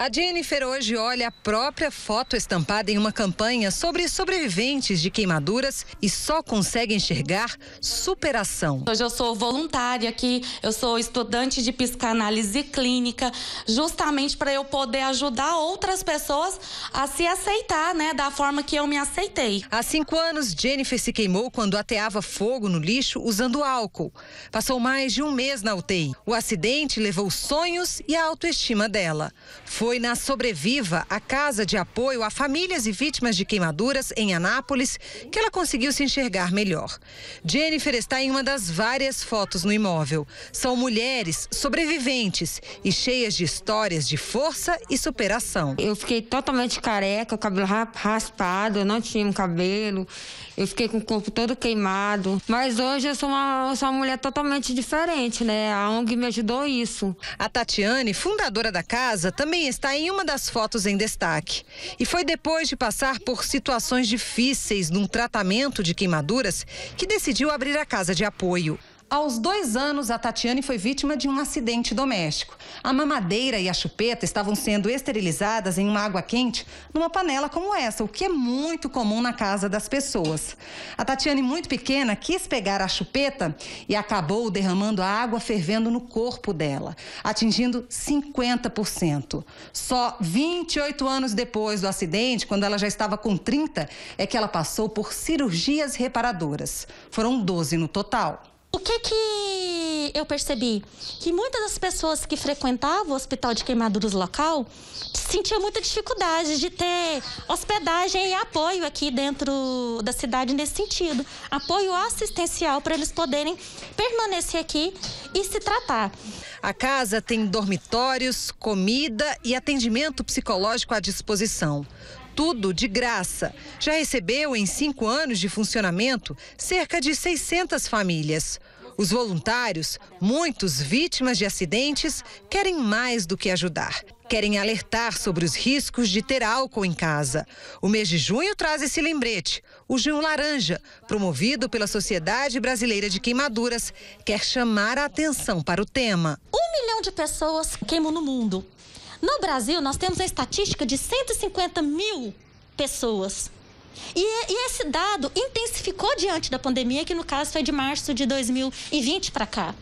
A Jennifer hoje olha a própria foto estampada em uma campanha sobre sobreviventes de queimaduras e só consegue enxergar superação. Hoje eu sou voluntária aqui, eu sou estudante de psicanálise clínica, justamente para eu poder ajudar outras pessoas a se aceitar, né, da forma que eu me aceitei. Há cinco anos, Jennifer se queimou quando ateava fogo no lixo usando álcool. Passou mais de um mês na UTI. O acidente levou sonhos e a autoestima dela. Foi foi na Sobreviva, a casa de apoio a famílias e vítimas de queimaduras em Anápolis, que ela conseguiu se enxergar melhor. Jennifer está em uma das várias fotos no imóvel. São mulheres sobreviventes e cheias de histórias de força e superação. Eu fiquei totalmente careca, o cabelo raspado, eu não tinha um cabelo, eu fiquei com o corpo todo queimado. Mas hoje eu sou uma, sou uma mulher totalmente diferente, né? A ONG me ajudou isso. A Tatiane, fundadora da casa, também está está em uma das fotos em destaque. E foi depois de passar por situações difíceis num tratamento de queimaduras que decidiu abrir a casa de apoio. Aos dois anos, a Tatiane foi vítima de um acidente doméstico. A mamadeira e a chupeta estavam sendo esterilizadas em uma água quente numa panela como essa, o que é muito comum na casa das pessoas. A Tatiane, muito pequena, quis pegar a chupeta e acabou derramando a água fervendo no corpo dela, atingindo 50%. Só 28 anos depois do acidente, quando ela já estava com 30, é que ela passou por cirurgias reparadoras. Foram 12 no total. O que que eu percebi? Que muitas das pessoas que frequentavam o hospital de queimaduras local sentiam muita dificuldade de ter hospedagem e apoio aqui dentro da cidade nesse sentido. Apoio assistencial para eles poderem permanecer aqui e se tratar. A casa tem dormitórios, comida e atendimento psicológico à disposição tudo de graça. Já recebeu, em cinco anos de funcionamento, cerca de 600 famílias. Os voluntários, muitos vítimas de acidentes, querem mais do que ajudar. Querem alertar sobre os riscos de ter álcool em casa. O mês de junho traz esse lembrete. O Junho Laranja, promovido pela Sociedade Brasileira de Queimaduras, quer chamar a atenção para o tema. Um milhão de pessoas queimam no mundo. No Brasil, nós temos a estatística de 150 mil pessoas. E, e esse dado intensificou diante da pandemia, que no caso foi de março de 2020 para cá.